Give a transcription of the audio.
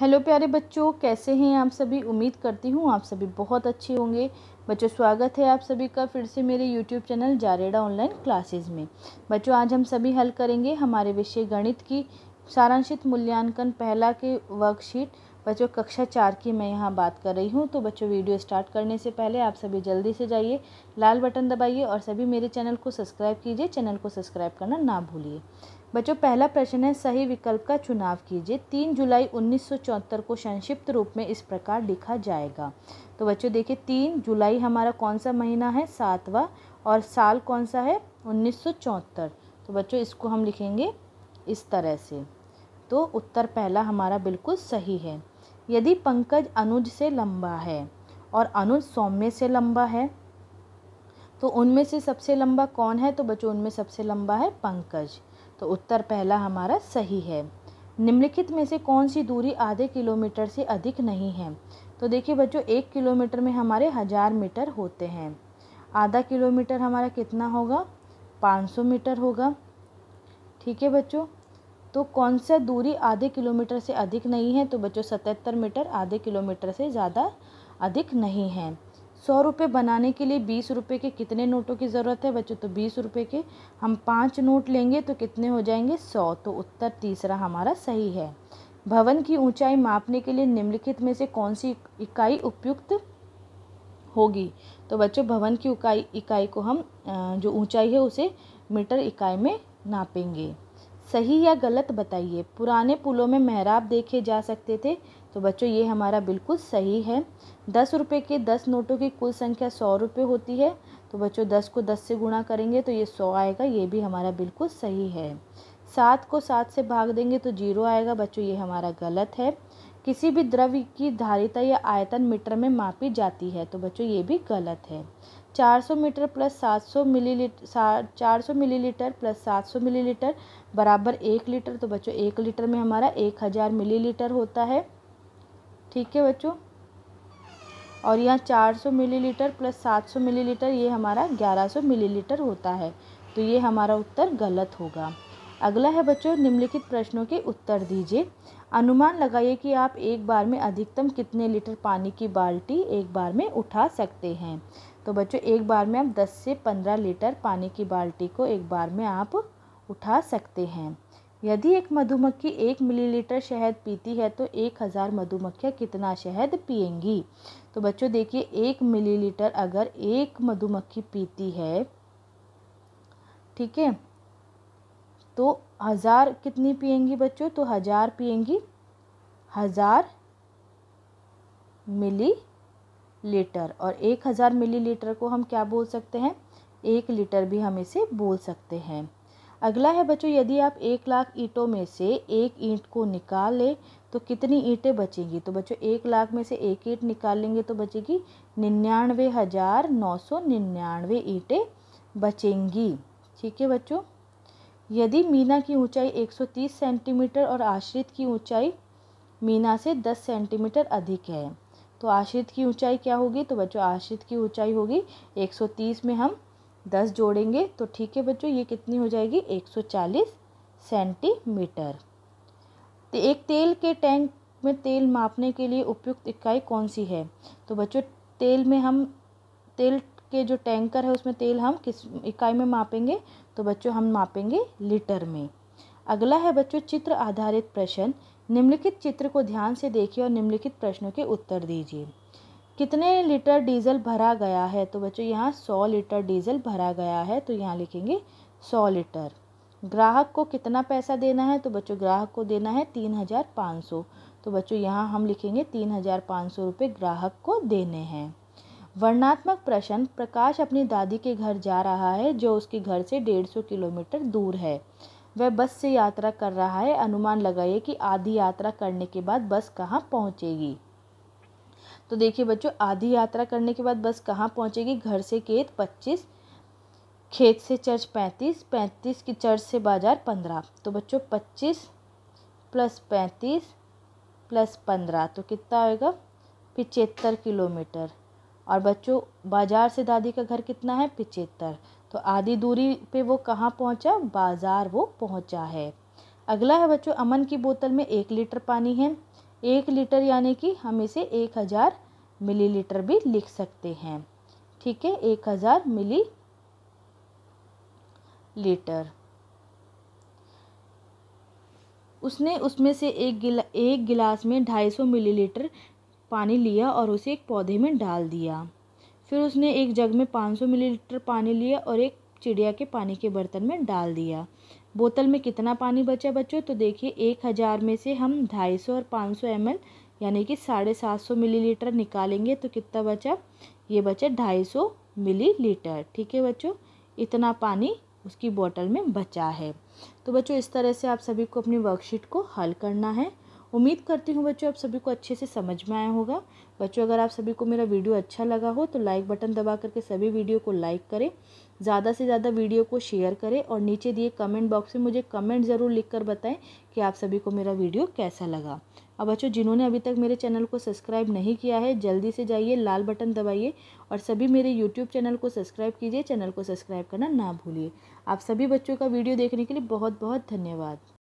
hello प्यारे बच्चों कैसे हैं आप सभी उम्मीद करती हूँ आप सभी बहुत अच्छे होंगे बच्चों स्वागत है आप सभी का फिर से मेरे यूट्यूब चैनल जारेडा ऑनलाइन क्लासेस में बच्चों आज हम सभी हल करेंगे हमारे विषय गणित की सारांशित मूल्यांकन पहला के वर्कशीट बच्चों कक्षा चार की मैं यहाँ बात कर रही हूँ तो बच्चों वीडियो स्टार्ट करने से पहले आप सभी जल्दी से जाइए लाल बटन दबाइए और सभी मेरे चैनल को सब्सक्राइब कीजिए चैनल को सब्सक्राइब करना ना भूलिए बच्चों पहला प्रश्न है सही विकल्प का चुनाव कीजिए तीन जुलाई उन्नीस को संक्षिप्त रूप में इस प्रकार लिखा जाएगा तो बच्चों देखिए तीन जुलाई हमारा कौन सा महीना है सातवा और साल कौन सा है उन्नीस तो बच्चों इसको हम लिखेंगे इस तरह से तो उत्तर पहला हमारा बिल्कुल सही है यदि पंकज अनुज से लंबा है और अनुज सौम्य से लंबा है तो उनमें से सबसे लंबा कौन है तो बच्चों उनमें सबसे लंबा है पंकज तो उत्तर पहला हमारा सही है निम्नलिखित में से कौन सी दूरी आधे किलोमीटर से अधिक नहीं है तो देखिए बच्चों एक किलोमीटर में हमारे हज़ार मीटर होते हैं आधा किलोमीटर हमारा कितना होगा 500 मीटर होगा ठीक है बच्चों तो कौन सा दूरी आधे किलोमीटर से अधिक नहीं है तो बच्चों सतहत्तर मीटर आधे किलोमीटर से ज़्यादा अधिक नहीं है सौ रुपये बनाने के लिए बीस रुपये के कितने नोटों की ज़रूरत है बच्चों तो बीस रुपये के हम पाँच नोट लेंगे तो कितने हो जाएंगे सौ तो उत्तर तीसरा हमारा सही है भवन की ऊंचाई मापने के लिए निम्नलिखित में से कौन सी इकाई उपयुक्त होगी तो बच्चों भवन की इकाई इकाई को हम जो ऊंचाई है उसे मीटर इकाई में नापेंगे सही या गलत बताइए पुराने पुलों में मेहराब देखे जा सकते थे तो बच्चों ये हमारा बिल्कुल सही है दस रुपये के दस नोटों की कुल संख्या सौ रुपये होती है तो बच्चों दस को दस से गुणा करेंगे तो ये सौ आएगा ये भी हमारा बिल्कुल सही है सात को सात से भाग देंगे तो जीरो आएगा बच्चों ये हमारा गलत है किसी भी द्रव्य की धारिता या आयतन मीटर में मापी जाती है तो बच्चों ये भी गलत है 400 मीटर प्लस 700 मिलीलीटर चार सौ मिलीलीटर प्लस 700 मिलीलीटर बराबर एक लीटर तो बच्चों एक लीटर में हमारा एक हज़ार मिलीलीटर होता है ठीक है बच्चों और यहाँ 400 मिलीलीटर प्लस 700 मिलीलीटर ये हमारा 1100 मिलीलीटर होता है तो ये हमारा उत्तर गलत होगा अगला है बच्चों निम्नलिखित प्रश्नों के उत्तर दीजिए अनुमान लगाइए कि आप एक बार में अधिकतम कितने लीटर पानी की बाल्टी एक बार में उठा सकते हैं तो बच्चों एक बार में आप 10 से 15 लीटर पानी की बाल्टी को एक बार में आप उठा सकते हैं यदि एक मधुमक्खी एक मिलीलीटर शहद पीती है तो एक हज़ार मधुमक्खियाँ कितना शहद पिएंगी तो बच्चों देखिए एक मिलीलीटर अगर एक मधुमक्खी पीती है ठीक है तो हज़ार कितनी पिएंगी बच्चों तो हज़ार पिएंगी हज़ार मिली लीटर और एक हज़ार मिली को हम क्या बोल सकते हैं एक लीटर भी हम इसे बोल सकते हैं अगला है बच्चों यदि आप एक लाख ईंटों में से एक ईंट को निकाल लें तो कितनी ईंटें बचेंगी तो बच्चों एक लाख में से एक ईंट निकाल लेंगे तो बचेगी निन्यानवे हज़ार नौ सौ निन्यानवे ईंटें बचेंगी ठीक है बच्चों यदि मीना की ऊंचाई तीस सेंटीमीटर और आश्रित की ऊंचाई मीना से दस सेंटीमीटर अधिक है तो आश्रित की ऊंचाई क्या होगी तो बच्चों आश्रित की ऊंचाई होगी 130 में हम 10 जोड़ेंगे तो ठीक है बच्चों ये कितनी हो जाएगी 140 सेंटीमीटर तो एक तेल के टैंक में तेल मापने के लिए उपयुक्त इकाई कौन सी है तो बच्चों तेल में हम तेल के जो टैंकर है उसमें तेल हम किस इकाई में मापेंगे तो बच्चों हम मापेंगे लीटर में अगला है बच्चों चित्र आधारित प्रश्न निम्नलिखित चित्र को ध्यान से देखिए और निम्नलिखित प्रश्नों के उत्तर दीजिए कितने लीटर डीजल भरा गया है तो बच्चों यहाँ सौ लीटर डीजल भरा गया है तो यहाँ लिखेंगे सौ लीटर ग्राहक को कितना पैसा देना है तो बच्चों ग्राहक को देना है तीन हज़ार पाँच सौ तो बच्चों यहाँ हम लिखेंगे तीन हज़ार पाँच सौ रुपये ग्राहक को देने हैं वर्णात्मक प्रश्न प्रकाश अपनी दादी के घर जा रहा है जो उसके घर से डेढ़ सौ किलोमीटर दूर है वह बस से यात्रा कर रहा है अनुमान लगाइए कि आधी यात्रा करने के बाद बस कहाँ पहुँचेगी तो देखिए बच्चों आधी यात्रा करने के बाद बस कहाँ पहुँचेगी घर से खेत पच्चीस खेत से चर्च पैंतीस पैंतीस की चर्च से बाज़ार पंद्रह तो बच्चों पच्चीस प्लस पैंतीस प्लस पंद्रह तो कितना आएगा पिचहत्तर किलोमीटर और बच्चों बाज़ार से दादी का घर कितना है पिचहत्तर तो आधी दूरी पे वो कहाँ पहुँचा बाज़ार वो पहुँचा है अगला है बच्चों अमन की बोतल में एक लीटर पानी है एक लीटर यानी कि हम इसे एक हज़ार मिली भी लिख सकते हैं ठीक है एक हज़ार मिली लीटर उसने उसमें से एक गिला एक गिलास में ढाई सौ मिली पानी लिया और उसे एक पौधे में डाल दिया फिर उसने एक जग में 500 मिलीलीटर पानी लिया और एक चिड़िया के पानी के बर्तन में डाल दिया बोतल में कितना पानी बचा बच्चों तो देखिए एक हज़ार में से हम ढाई सौ और पाँच सौ एम यानी कि साढ़े सात सौ मिली निकालेंगे तो कितना बचा ये बचा ढाई सौ मिली ठीक है बच्चों इतना पानी उसकी बोतल में बचा है तो बच्चों इस तरह से आप सभी को अपनी वर्कशीट को हल करना है उम्मीद करती हूँ बच्चों आप सभी को अच्छे से समझ में आया होगा बच्चों अगर आप सभी को मेरा वीडियो अच्छा लगा हो तो लाइक बटन दबा करके सभी वीडियो को लाइक करें ज़्यादा से ज़्यादा वीडियो को शेयर करें और नीचे दिए कमेंट बॉक्स में मुझे कमेंट ज़रूर लिख कर बताएँ कि आप सभी को मेरा वीडियो कैसा लगा अब बच्चों जिन्होंने अभी तक मेरे चैनल को सब्सक्राइब नहीं किया है जल्दी से जाइए लाल बटन दबाइए और सभी मेरे यूट्यूब चैनल को सब्सक्राइब कीजिए चैनल को सब्सक्राइब करना ना भूलिए आप सभी बच्चों का वीडियो देखने के लिए बहुत बहुत धन्यवाद